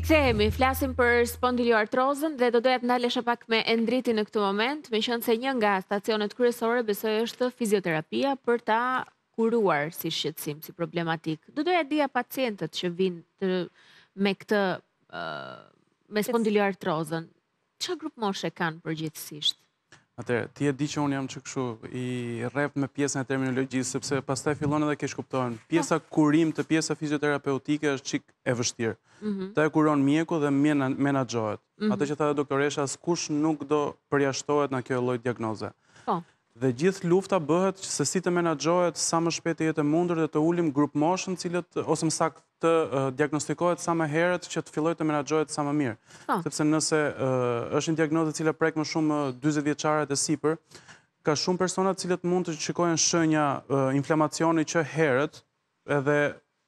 Rikthehemi, flasim për spondiloartrozën dhe do doja të ndalesha pak me endriti në këtë moment, me se një nga stacionet kryesore besoj është fizioterapia për ta kuruar si shqetësim, si problematik. Do doja dia pacientët që vinë të, me këtë uh, me spondiloartrozën. Çfarë grup moshe kanë përgjithsisht? Ëh, Atërë, ti e di që unë jam që këshu i rep me pjesën e terminologjisë, sepse pas taj filon edhe kesh kuptohen, pjesa po. kurim të pjesa fizioterapeutike është qik e vështirë. Mhm. Ta e kuron mjeku dhe menagjohet. Mhm. Atë që tha dhe doktoresha, as kush nuk do përjashtohet në kjo lojt diagnoze. Po dhe gjithë lufta bëhet që se si të menagjohet sa më shpet e jetë mundur dhe të ulim grup moshën cilët ose më sakë të diagnostikohet sa më herët që të filloj të menagjohet sa më mirë. Po. Sepse nëse është një diagnozit cilë prek më shumë 20 vjeqarët e sipër, ka shumë personat cilët mund të qikojnë shënja inflamacioni që herët edhe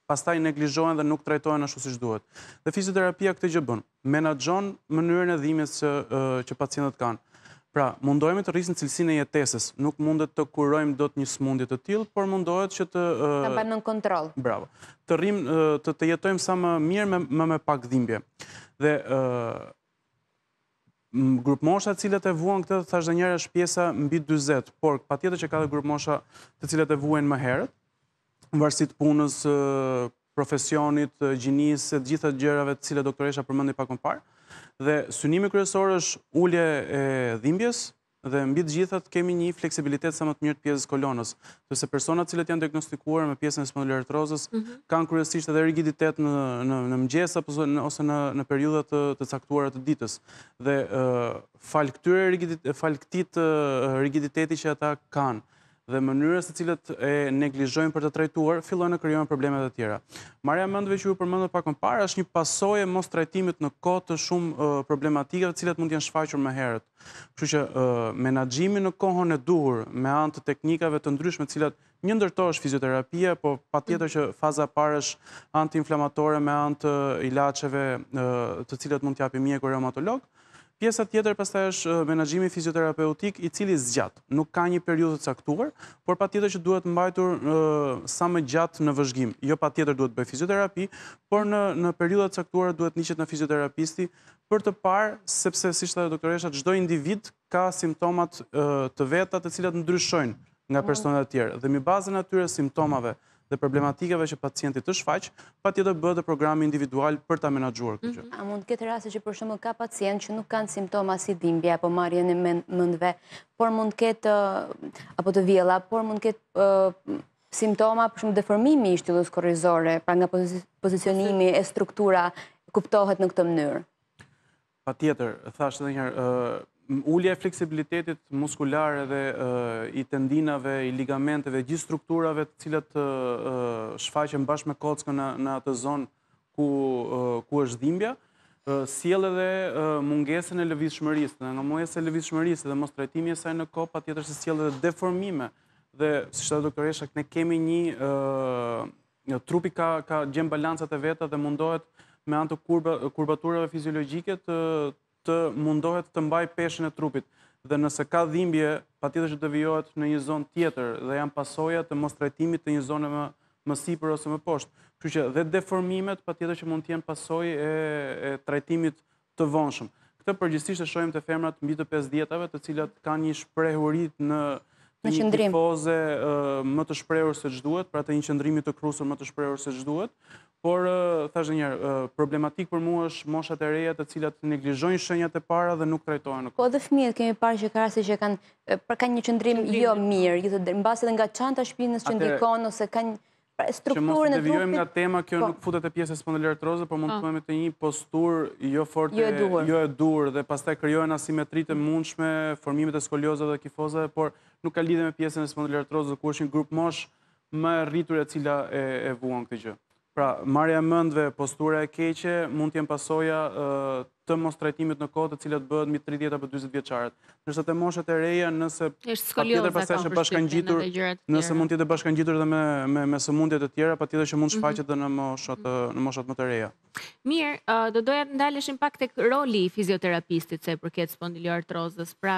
pastaj neglizhojnë dhe nuk trajtojnë në shu si shduhet. Dhe fizioterapia këtë gjëbën, menagjohet mënyrën e dhimit që pacientët kanë. Pra, mundojme të rrisin cilësin e jetesis. Nuk mundet të kurojmë do të një smundit të tjilë, por mundohet që të... Të bërë në kontrol. Bravo. Të rrim, të jetojmë sa më mirë me me pak dhimbje. Dhe grup mosha cilët e vuan këtë të thasht dhe njërë është pjesa mbi 20, por pa tjetë që ka dhe grup mosha të cilët e vuen më herët, më vërësit punës, profesionit, gjinisë, gjithët gjërave të cilët doktoresha përmëndi pak më parë, dhe synimi kryesor është ullje e dhimbjes, dhe mbi të gjithat kemi një fleksibilitet sa më të mirë të pjesës kolonës, tëse personat cilët janë diagnostikuar me pjesën e rozës mhm. kanë kryesisht edhe rigiditet në mgjesa ose në periudat të caktuarat të ditës. Dhe falë këtyre falë këtit rigiditeti që ata kanë, dhe mënyrës të cilët e neglizhojnë për të trajtuar, fillojnë në kryonë probleme dhe tjera. Marja, mëndëve që ju përmëndë pak më parë, është një pasoje mos trajtimit në kohë të shumë problematikët të cilët mund të janë shfaqër më herët. Kështu që menagjimi në kohën e duhur, me antë teknikave të ndryshme cilët një ndërto është fizioterapia, po pa tjetër që faza parë është antë inflamatore me antë ilacheve të cilët mund të japimie reumatolog, Pjesa tjetër pastaj është menaxhimi fizioterapeutik i cili zgjat. Nuk ka një periudhë të caktuar, por patjetër që duhet mbajtur sa më gjatë në vëzhgim. Jo patjetër duhet bëj fizioterapi, por në në periudhë të caktuar duhet niqet në fizioterapisti për të parë sepse si thotë doktoresha çdo individ ka simptomat të veta, të cilat ndryshojnë nga mm. personat e tjerë dhe mbi bazën atyre, simptomave dhe problematikeve që pacientit të shfaq, pa tjetër bëhet dhe programi individual për të menagjuar këtë gjë. Mhm. A mund këtë rrasë që për shumë ka pacient që nuk kanë simptoma si dimbja, apo marjen e mëndve, por mund këtë, uh, apo të vjela, por mund këtë uh, simptoma për shumë deformimi i shtilus korizore, pra nga pozicionimi e struktura kuptohet në këtë mënyrë? Pa tjetër, thashtë dhe njërë, ullja e fleksibilitetit muskular edhe i tendinave, i ligamenteve, gjithë strukturave të cilat shfaqen bashkë me kockën në atë zonë ku është dhimbja, siel edhe mungesën e lëvizë shmërisë, dhe nga mungesë e lëvizë shmërisë dhe mos të rejtimi e saj në kopë, pa tjetër se siel edhe deformime, dhe si shtetë doktor Eshak, ne kemi një trupi ka gjemë balancat e veta dhe mundohet me antë kurbaturave fiziologike të të mundohet të mbaj peshen e trupit. Dhe nëse ka dhimbje, pa tjetër që të vijohet në një zonë tjetër dhe janë pasoja të mostrajtimit të një zonë më, më sipër ose më poshtë. Që që dhe deformimet, pa tjetër që mund tjenë pasoj e, e trajtimit të vonshëm. Këtë përgjistisht e shojim të femrat mbi të 5 djetave të cilat ka një shprehurit në një në tifoze më të shprehur se gjduhet, pra të një qëndrimit të krusur më të shprehur se gjduhet, por thashë njerë, problematik për mu është moshat e reja të cilat neglizhojnë shënjat e para dhe nuk trajtojnë. Po dhe fëmijet kemi parë që karasi që kanë, për kanë një qëndrim jo mirë, në basi dhe nga qanta shpinës që ndikon, ose kanë pra, strukturën e trupit. Që mos të devjojmë nga tema, kjo po. nuk futet e pjesë e spondelirë të rozë, por mund të pojme të një postur jo forte, jo e dur, jo dhe pas taj kryojnë asimetrit mundshme, formimit e skoliozë dhe kifozë, por nuk ka lidhe me pjesën e spondelirë të rozë, ku është një grup mosh më rritur e cila e vuan këtë gjë. Pra, marja mëndve, postura e keqe, mund t'jen pasoja të mos trajtimit në kohë të cilat bëhet mi 30 apo 20 vjeqarët. Nërse të moshet e reja, nëse... Êshtë skoliozë e kam përshqipin e dhe gjërat tjera. Nëse mund t'jete bashkan gjitur dhe me sëmundjet të tjera, pa t'jete që mund mhm. shfaqet dhe në moshat më të reja. Mirë, do doja të ndaleshin pak të roli i fizioterapistit se përket spondiliartrozës, pra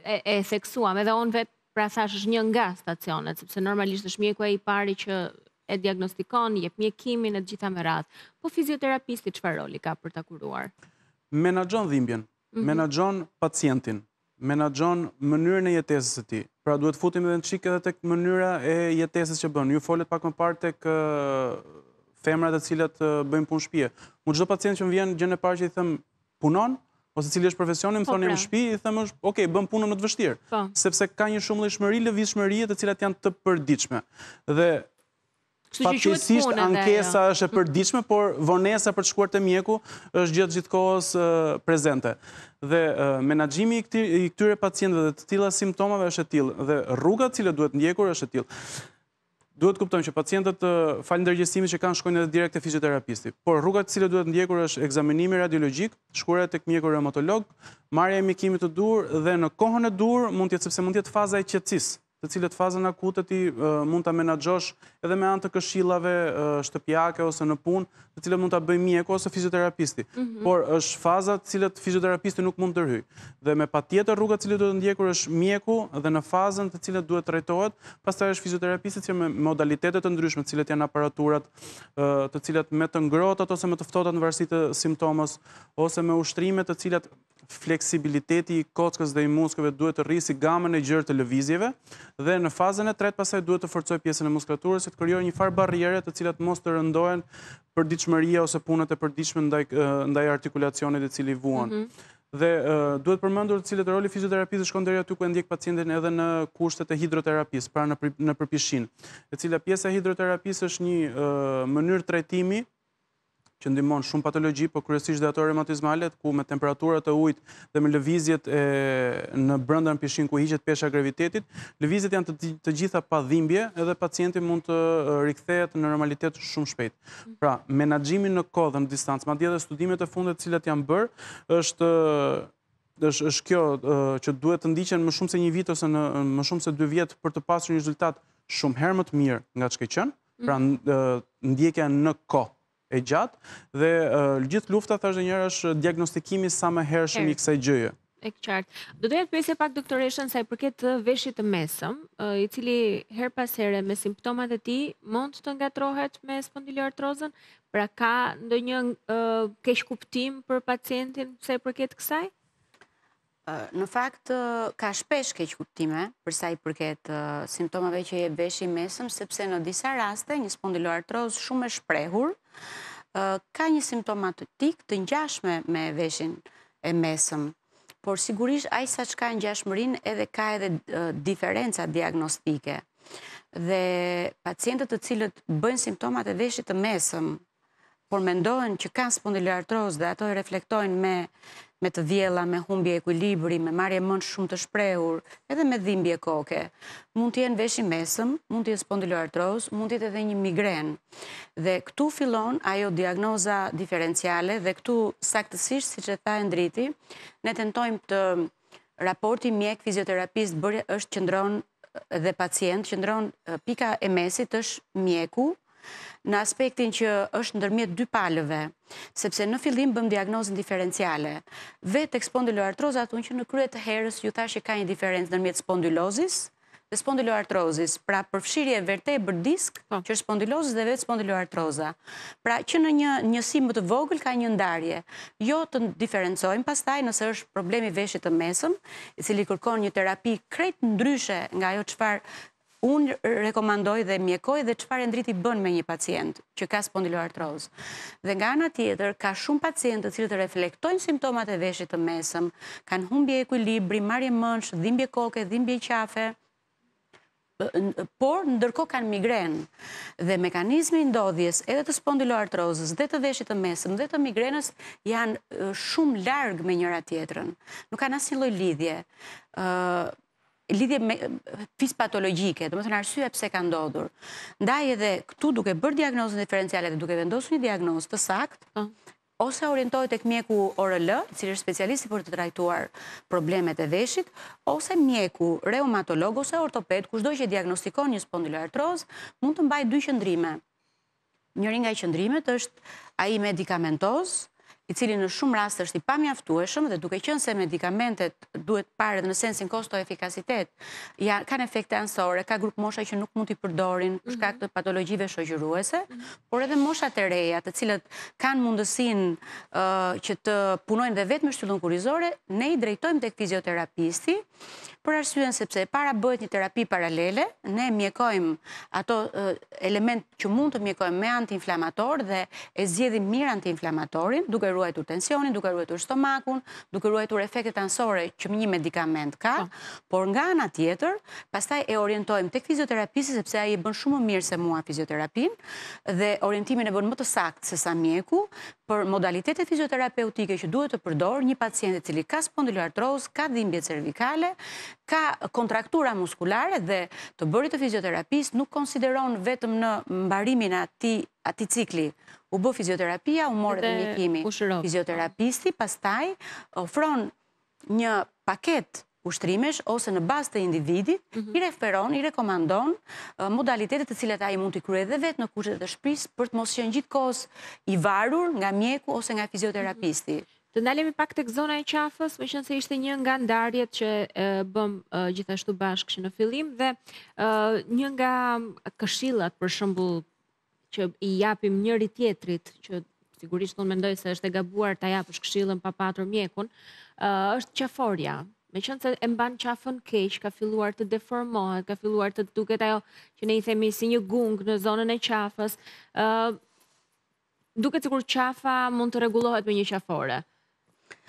e seksuam edhe onë vetë pra thash është një nga stacionet, sepse normalisht është mjekua i pari që e diagnostikon, jep mjekimin e të gjitha me radhë. Po fizioterapisti çfarë roli ka për ta kuruar? Menaxhon dhimbjen, mhm. menaxhon pacientin, menaxhon mënyrën e jetesës së tij. Pra duhet futim edhe në qikë edhe tek mënyra e jetesës që bën. Ju folet pak më parë tek kë... femrat të cilat bëjnë punë shpije, mu Mund çdo pacient që më vjen gjën e parë që i them punon ose cili është profesioni, po, më thonë pra. në shtëpi, i them, "Ok, bën punën më të vështirë." Po. Sepse ka një shumëllëshmëri, lëvizshmëri të cilat janë të përditshme. Dhe Patësisht ankesa është e përdiqme, por vonesa për të shkuar të mjeku është gjithë gjithë kohës prezente. Dhe menagjimi i këtyre pacientëve dhe të tila simptomave është e tilë, dhe rrugat cilë duhet ndjekur është e tilë. Duhet të kuptojmë që pacientët falin dërgjësimi që kanë shkojnë edhe direkt e fizioterapisti, por rrugat cilë duhet ndjekur është egzaminimi radiologik, shkuar e të këmjekur e marja e mikimit të dur, dhe në kohën e dur, mund tjetë sepse mund tjetë faza e qëtësis, të cilët fazën akute ti mund të menagjosh edhe me antë këshillave shtëpjake ose në punë, të cilët mund të bëjmë mjeko ose fizioterapisti. Mhm. Por është faza të cilët fizioterapisti nuk mund të rrhyjë. Dhe me pa tjetër rruga të cilët duhet të ndjekur është mjeku dhe në fazën të cilët duhet të rejtojt, pas të është fizioterapisti që me modalitetet të ndryshme, të cilët janë aparaturat, të cilët me të ngrotat ose me të ftotat në versitë të simptomës, ose me ushtrimet të cilët fleksibiliteti i kockës dhe i muskëve duhet të rrisi gamën e gjërë të lëvizjeve, dhe në fazën e tretë pasaj duhet të forcoj pjesën e muskulaturës e të krijojë një farë barriere të cilat mos të rëndojnë për diqëmëria ose punët e për ndaj ndaj artikulacionit e cili vuan. Mhm. Dhe duhet përmëndur të cilat roli fizioterapisë shkon deri aty ku e ndjek pacientin edhe në kushtet e hidroterapisë, pra në përpishin, e cila pjesë e hidroterapisë është një mënyrë tretimi që ndimon shumë patologi, po kërësisht dhe ato rematizmalet, ku me temperaturat të ujtë dhe me lëvizjet në brëndër në pishin ku hiqet pesha gravitetit, lëvizjet janë të gjitha pa dhimbje edhe pacienti mund të rikthejet në normalitet shumë shpejt. Pra, menagjimin në kodhën në distancë, ma dhja dhe studimet e fundet cilat janë bërë, është është kjo që duhet të ndiqen më shumë se një vit ose në më shumë se dy vjet për të pasur një rezultat shumë herë më të mirë nga që ke qënë, pra ndjekja në kohë e gjatë, dhe gjithë lufta të është njërë është diagnostikimi sa më herë shumë i kësaj gjëje. E këqartë. Do të jetë përse pak doktoreshën sa i përket të veshit të mesëm, i cili her pas herë me simptomat e ti mund të nga trohet me spondiloartrozën, pra ka ndë një kesh kuptim për pacientin sa i përket kësaj? Në fakt, ka shpesh keq kuptime përsa i përket simptomave që je beshi mesëm, sepse në disa raste një spondiloartroz shumë e shprehur, Ka një simptomat të tik të njashme me veshin e mesëm, por sigurisht a i sa qka njashmërin edhe ka edhe diferenca diagnostike. Dhe pacientët të cilët bëjnë simptomat e veshit të mesëm, por mendojnë që ka spondilartroz dhe ato i reflektojnë me me të djela, me humbje ekulibri, me marje mën shumë të shprehur, edhe me dhimbje koke. Mund t'jen veshë i mesëm, mund t'jen spondiloartroz, mund t'jen edhe një migren. Dhe këtu filon ajo diagnoza diferenciale dhe këtu saktësisht, si që tha e ndriti, ne tentojmë të raporti mjek fizioterapist bërë është qëndron dhe pacient, qëndron pika e mesit është mjeku, në aspektin që është ndërmjet dy palëve, sepse në fillim bëm diagnozën diferenciale. Vetë spondyloartroza atun që në kryet të herës ju thashë ka një diferencë ndërmjet spondylozis dhe spondyloartrozis, pra përfshirje e verte e bërdisk, po. që është spondylozis dhe vetë spondyloartroza. Pra që në një njësim më të vogël ka një ndarje, jo të diferencojmë pastaj nëse është problemi veshit të mesëm, i cili kërkon një terapi krejt ndryshe nga jo qëfar Unë rekomandoj dhe mjekoj dhe qëfar e ndriti bën me një pacient që ka spondiloartroz. Dhe nga nga tjetër, ka shumë pacient të cilë të reflektojnë simptomat e veshit të mesëm, kanë humbje e kujlibri, marje mënsh, dhimbje koke, dhimbje qafe, por ndërko kanë migren dhe mekanizmi ndodhjes edhe të spondiloartrozës dhe të veshit të mesëm dhe të migrenës janë shumë largë me njëra tjetërën. Nuk kanë asiloj lidhje lidhje fispatologike, të më thënë arsye pse ka ndodhur. Ndaj edhe këtu duke bërë diagnozën diferenciale dhe duke vendosë një diagnozë të sakt, po. ose orientojt e këmjeku ORL, cilë është specialisti për të trajtuar problemet e veshit, ose mjeku reumatolog ose ortoped, kushdoj që diagnostikon një spondyloartroz, mund të mbaj dy qëndrime. Njëringa nga i qëndrimet është a i medikamentozë, i cili në shumë rast është i pamjaftueshëm dhe duke qënë se medikamentet duhet pare dhe në sensin kosto-efikasitet, ja, kanë efekte ansore, ka grupë mosha që nuk mund t'i përdorin përshka këtë mhm. patologjive shogjëruese, por edhe moshat e reja të cilët kanë mundësin që të punojnë dhe vetë me shtyllën kurizore, ne i drejtojmë të këtë fizioterapisti për arsyen sepse para bëjt një terapi paralele, ne mjekojmë ato element që mund të mjekojmë me anti-inflamator dhe e zjedhim mirë anti-inflamatorin, duke ruajtur tensionin, duke ruajtur stomakun, duke ruajtur efektet ansore që një medikament ka, po. por nga nga tjetër, pastaj e orientojmë të fizioterapisi sepse a i bën shumë mirë se mua fizioterapin dhe orientimin e bën më të sakt se sa mjeku për modalitetet fizioterapeutike që duhet të përdor një pacientet cili ka spondylartros, ka dhimbje cervikale, ka kontraktura muskulare dhe të bërit të fizioterapis nuk konsideron vetëm në mbarimin ati cikli. U bë fizioterapia, u morë dhe kimi. Fizioterapisti pastaj ofron një paket të ushtrimesh ose në bas të individit, mhm. i referon, i rekomandon modalitetet të cilat a i mund të krye dhe vetë në kushtet dhe shpis, për të mos që në gjitë kos i varur nga mjeku ose nga fizioterapisti. Mhm. Të ndalemi pak të këzona e qafës, me shënë se ishte një nga ndarjet që bëm gjithashtu bashkë që në filim, dhe një nga këshillat për shëmbull që i japim njëri tjetrit, që sigurisht të në mendoj se është e gabuar të japësh këshillën pa patur mjekun, është qaforja, me qënë se e mbanë qafën kesh, ka filluar të deformohet, ka filluar të duket ajo që ne i themi si një gungë në zonën e qafës, duket si kur qafa mund të regulohet me një qafore.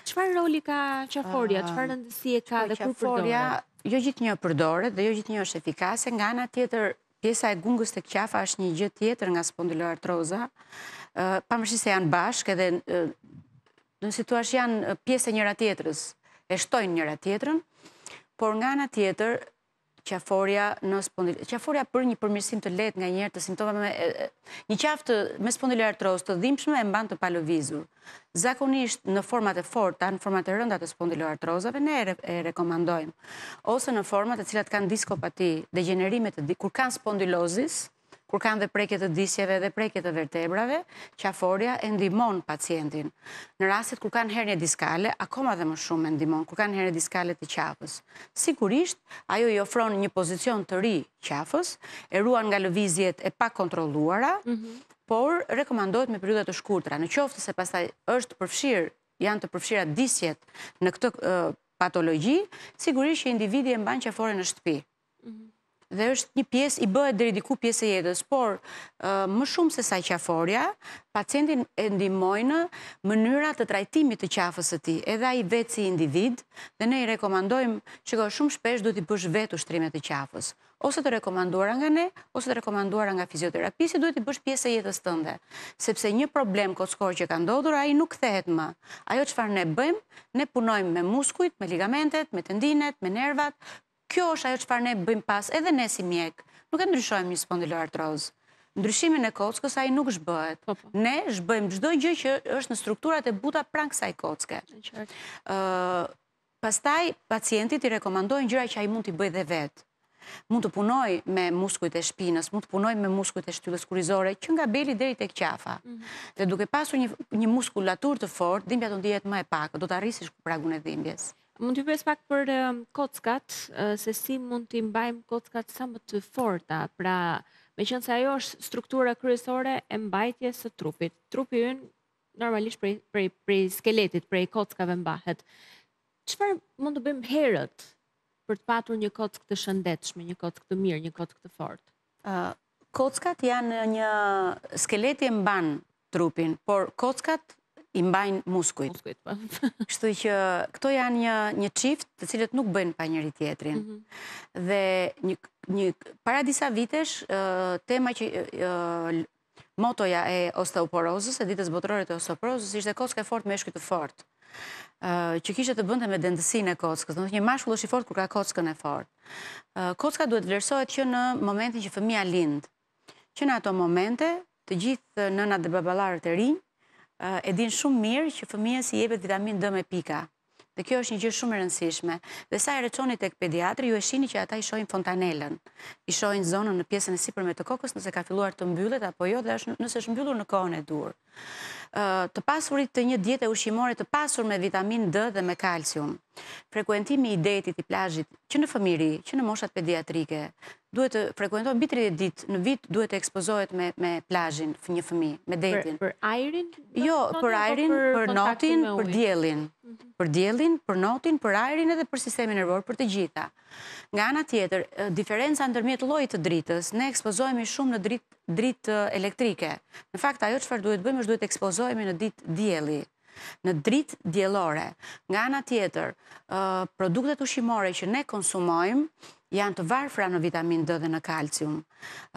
Qëfar roli ka qaforja, qëfar rëndësie ka dhe kur përdore? Jo gjithë një përdore dhe jo gjithë një është efikase, nga nga tjetër pjesa e gungës të qafa është një gjithë tjetër nga spondyloartroza, pa mërshisë janë bashkë edhe në situash janë pjesë e njëra tjetërës, e shtojnë njëra tjetërën, por nga nga tjetër, qaforia në spondilit. Qaforia për një përmirësim të let nga njërë, të simptome me... Një qaftë me spondilit të dhimshme e mban të palovizur. Zakonisht në format e forta, në format e rëndat të spondilit ne e rekomandojmë. Ose në format e cilat kanë diskopati degenerimet të... Kur kanë spondilozis, kur kanë dhe prekje të disjeve dhe prekje të vertebrave, qaforia e ndimon pacientin. Në rastet kur kanë hernje diskale, akoma dhe më shumë e ndimon, kur kanë hernje diskale të qafës. Sigurisht, ajo i ofron një pozicion të ri qafës, e ruan nga lëvizjet e pak kontroluara, mhm. por rekomandohet me periudat të shkurtra. Në qoftë se pasaj është përfshirë, janë të përfshira disjet në këtë patologi, sigurisht që individi e mban qafore në shtëpi. Mhm dhe është një pjesë, i bëhet dhe ridiku pjesë e jetës, por më shumë se sa qaforja, pacientin e ndimojnë mënyra të trajtimit të qafës e ti, edhe a i vetë si individ, dhe ne i rekomandojmë që ka shumë shpesh duhet t'i bësh vetë ushtrimet të qafës, ose të rekomanduar nga ne, ose të rekomanduar nga fizioterapisi, duhet i bësh pjesë e jetës tënde. Sepse një problem kockor që ka ndodhur, a i nuk thehet më. Ajo që farë ne bëjmë, ne punojmë me muskujt, me ligamentet, me tendinet, me nervat, Kjo është ajo që parë ne bëjmë pas edhe ne si mjek. Nuk e ndryshojmë një spondiloartroz. Ndryshimin e kocë kësaj nuk shbëhet. Po, po. Ne shbëjmë gjdoj gjë që është në strukturat e buta prang kësaj kocëke. Pastaj, pacientit i rekomandojnë gjëra që a i mund t'i bëjt dhe vetë. Mund të punoj me muskujt e shpinës, mund të punoj me muskujt e shtyllës kurizore, që nga beli dheri të këqafa. Mhm. Dhe duke pasu një muskulatur të fort, dhimbja të ndijet më e pakë, do t'arrisi shku pragun e dhimbjes. Mund t'ju pes pak për um, kockat, uh, se si mund t'i mbajmë kockat sa më të forta, pra me qënë se ajo është struktura kryesore e mbajtje së trupit. Trupi ynë normalisht prej, prej, skeletit, prej kockave mbahet. Qëfar mund të bëjmë herët për të patur një kockë të shëndetshme, një kockë të mirë, një kockë të fort? kockat janë një skeleti e mban trupin, por kockat i mbajnë muskujt. Po. Kështu i që këto janë një qift të cilët nuk bëjnë pa njëri tjetrin. Mhm. Dhe një para disa vitesh, tema që motoja e osteoporozës, e ditës botërore të osteoporozës, ishte kocka e fort me shkjë të fort që kishtë të bëndë me dendësin e kockës, në të një mashkull është i fort kur ka kockën e fort. Kocka duhet vlerësojt që në momentin që fëmija lindë, që në ato momente të gjithë nëna dhe babalarët e rinjë, e din shumë mirë që fëmija si jebet vitamin D me pika. Dhe kjo është një gjithë shumë rëndësishme. Dhe sa e reconi të këpediatri, ju e shini që ata i shojnë fontanelen. I shojnë zonën në pjesën e si për me të kokës nëse ka filluar të mbyllet, apo jo dhe nëse është mbyllur në kohën e dur. Të pasurit të një djetë e ushimore të pasur me vitamin D dhe me kalsium. Frekuentimi i detit i plajit që në fëmiri, që në moshat pediatrike, duhet të frekuentojnë mbi 30 ditë, në vit duhet të ekspozojnë me me plazhin një fëmijë me detin për ajrin jo për ajrin për notin për diellin mhm. për diellin për notin për ajrin edhe për sistemin nervor për të gjitha nga ana tjetër diferenca ndërmjet llojit të dritës ne ekspozohemi shumë në dritë dritë elektrike në fakt ajo çfarë duhet bëjmë është duhet të ekspozohemi në ditë dielli në dritë diellore nga ana tjetër produktet ushqimore që ne konsumojmë janë të varfra në vitamin D dhe në kalcium.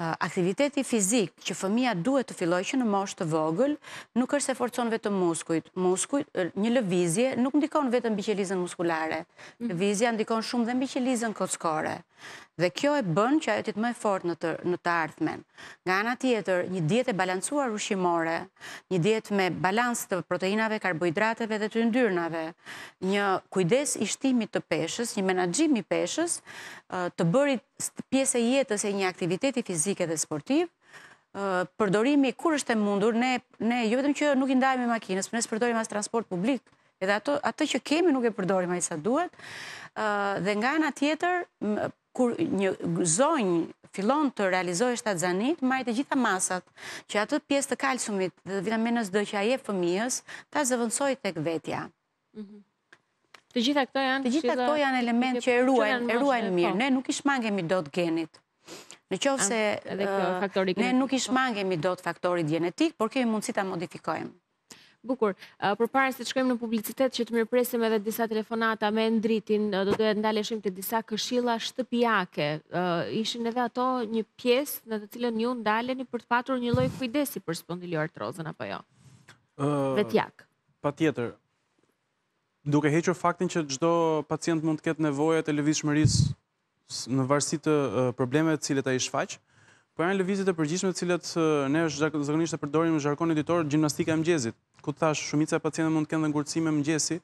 Aktiviteti fizik që fëmija duhet të filloj që në mosh të vogël, nuk është se forcon vetëm muskujt. Muskujt, një lëvizje, nuk ndikon vetëm bichelizën muskulare. Mhm. Lëvizja ndikon shumë dhe bichelizën kockore. Dhe kjo e bën që ajotit më e fort në të, në të ardhmen. Nga ana tjetër, një dietë e balancuar ushqimore, një dietë me balans të proteinave, karbohidrateve dhe të yndyrnave, një kujdes i shtimit të peshës, një menaxhim i peshës, të bërit pjesë e jetës e një aktiviteti fizike dhe sportiv, përdorimi kur është e mundur, ne, ne jo vetëm që nuk i ndajmë makinës, për ne përdorim as transport publik, edhe ato, ato që kemi nuk e përdorim a i sa duhet, dhe nga ana tjetër, kur një zonjë filon të realizohet shtatë zanit, marit gjitha masat që atët pjesë të kalsumit dhe vitaminës dhe që aje fëmijës, ta zëvëndsoj të këvetja. Mhm. Të gjitha këto janë? Të gjitha këto janë element që e ruajnë mirë. Po. Ne nuk ishmangemi do të genit. Në qovë ah, se ne nuk ishmangemi po. do të faktorit genetik, por kemi mundësi të modifikojmë. Bukur, për pare se të shkojmë në publicitet që të mirë presim edhe disa telefonata me ndritin, do të ndaleshim të disa këshila shtëpijake. Ishin edhe ato një pjesë në të cilën ju ndaleni për të patur një loj kujdesi për artrozën, apo jo? Vetjak. Pa tjetër, duke heqër faktin që gjdo pacient mund të ketë nevoja të levishmëris në varsit të problemet cilët a ishfaqë, Po janë lëvizit e përgjishme të cilët ne është zakonisht e përdorim në zharkon editor gjimnastika e mgjezit, ku të thash shumica e pacientë mund të këndë ngurëcime mgjesi,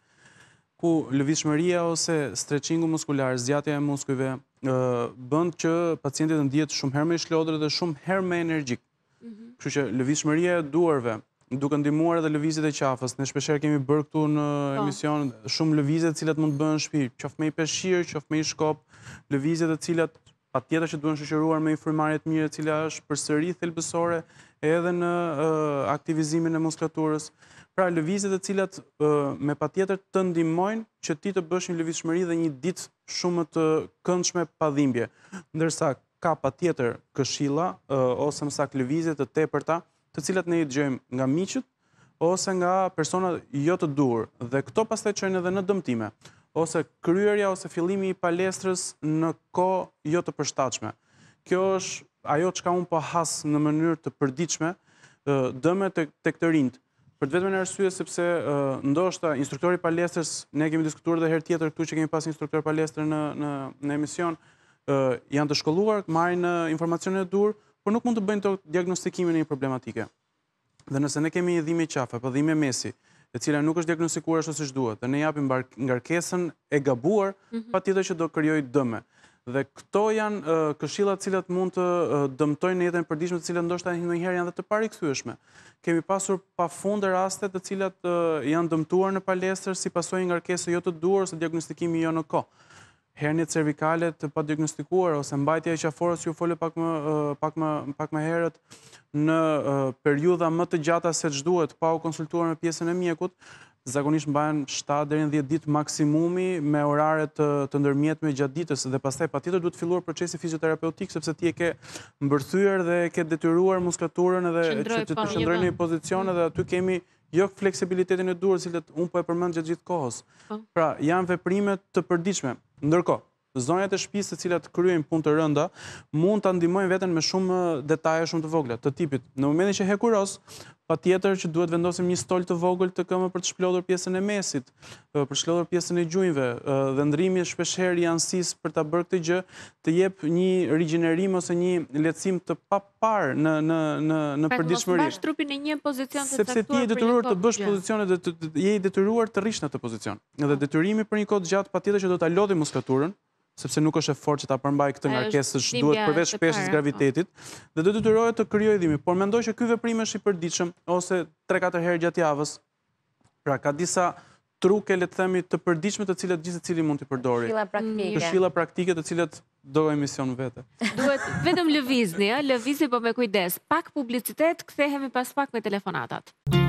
ku lëviz shmëria ose streqingu muskular, zjatja e muskujve, bënd që pacientit në djetë shumë herme i shlodrë dhe shumë herme energjik. Mhm. Kështu që lëviz shmëria e duarve, duke ndimuar edhe lëvizit e qafës, në shpesher kemi bërë këtu në po. emision, shumë lëvizit e mund të bënë shpirë, qofë me i peshirë, qofë me i shkop, lëvizit e cilat pa tjetër që duen shëshëruar me informarjet mire cila është për sëri thelbësore edhe në aktivizimin e muskaturës. Pra, lëvizit e cilat me pa tjetër të ndimojnë që ti të bësh një lëviz shmëri dhe një ditë shumë të këndshme pa dhimbje. Ndërsa, ka pa tjetër këshila ose mësak lëvizit të te përta të cilat ne i të gjëjmë nga miqët ose nga persona jo të durë. Dhe këto pas të qënë edhe në dëmtime ose kryerja ose filimi i palestrës në ko jo të përshtachme. Kjo është ajo që ka unë po hasë në mënyrë të përdiqme, dëme të këtë rindë. Për të vetëme në rësue, sepse ndoshta instruktori palestrës, ne kemi diskutuar dhe her tjetër këtu që kemi pas instruktori palestrë në emision, janë të shkolluar, marri në e dur, por nuk mund të bëjnë të diagnostikimin e një problematike. Dhe nëse ne kemi një dhimi qafë, për dhime mesi, e cila nuk është diagnostikuar ashtu siç duhet, dhe ne japim ngarkesën e gabuar, mhm. patjetër që do krijojë dëm. Dhe këto janë këshilla të cilat mund të dëmtojnë jetën përditshme, të cilat ndoshta ndonjëherë janë edhe të parikthyeshme. Kemi pasur pafund raste të cilat janë dëmtuar në palestër si pasojë ngarkesë jo të duhur ose diagnostikimi jo në kohë hernje cervikale të pa diagnostikuar ose mbajtja e qaforës që u folë pak më herët në periuda më të gjata se që duhet pa u konsultuar në pjesën e mjekut, zakonisht mbajen 7-10 dit maksimumi me oraret të ndërmjet me gjatë ditës dhe pas taj pa tjetër duhet filluar procesi fizioterapeutik sepse ti e ke mbërthyër dhe ke detyruar muskaturën dhe që të shëndrejnë jo një pozicion, mm. dhe aty kemi jo fleksibilitetin e durë, cilët unë po e përmend gjithë gjithë kohës. Po. Pra, janë veprimet të përdiqme. Ndërko, zonjët e shpisë të cilat kryojnë punë të rënda, mund të ndihmojnë vetën me shumë detaje shumë të vogla, të tipit. Në momentin që hekuros, pa tjetër që duhet vendosim një stol të vogël të këmë për të shplodur pjesën e mesit, për shplodur pjesën e gjujnve, dhe ndrimi shpesher janë sis për të bërë këtë gjë, të jep një rigjenerim ose një letësim të papar në pra, përdiqëmëri. Për të mos një pozicion të për një Sepse ti e detyruar të bësh pozicionet dhe dhe je detyruar të rishnë të pozicion. Dhe detyrimi për një kodë gjatë pa tjetër që do të alodhi muskaturën, sepse nuk është e fort që ta përmbaj këtë ngarkesë, është duhet përveç shpeshës gravitetit, dhe dhe të rojë të kryoj dhimi. Por mendoj që kyve prime është i përdiqëm, ose 3-4 herë gjatë javës, pra ka disa truke le të themi të përdiqme të cilët gjithë të cili mund të përdori. Shila praktike. Për mm. praktike të cilët dojë emision vete. Duhet vetëm lëvizni, lëvizni po me kujdes. Pak publicitet, këthehemi pas pak me telefonatat.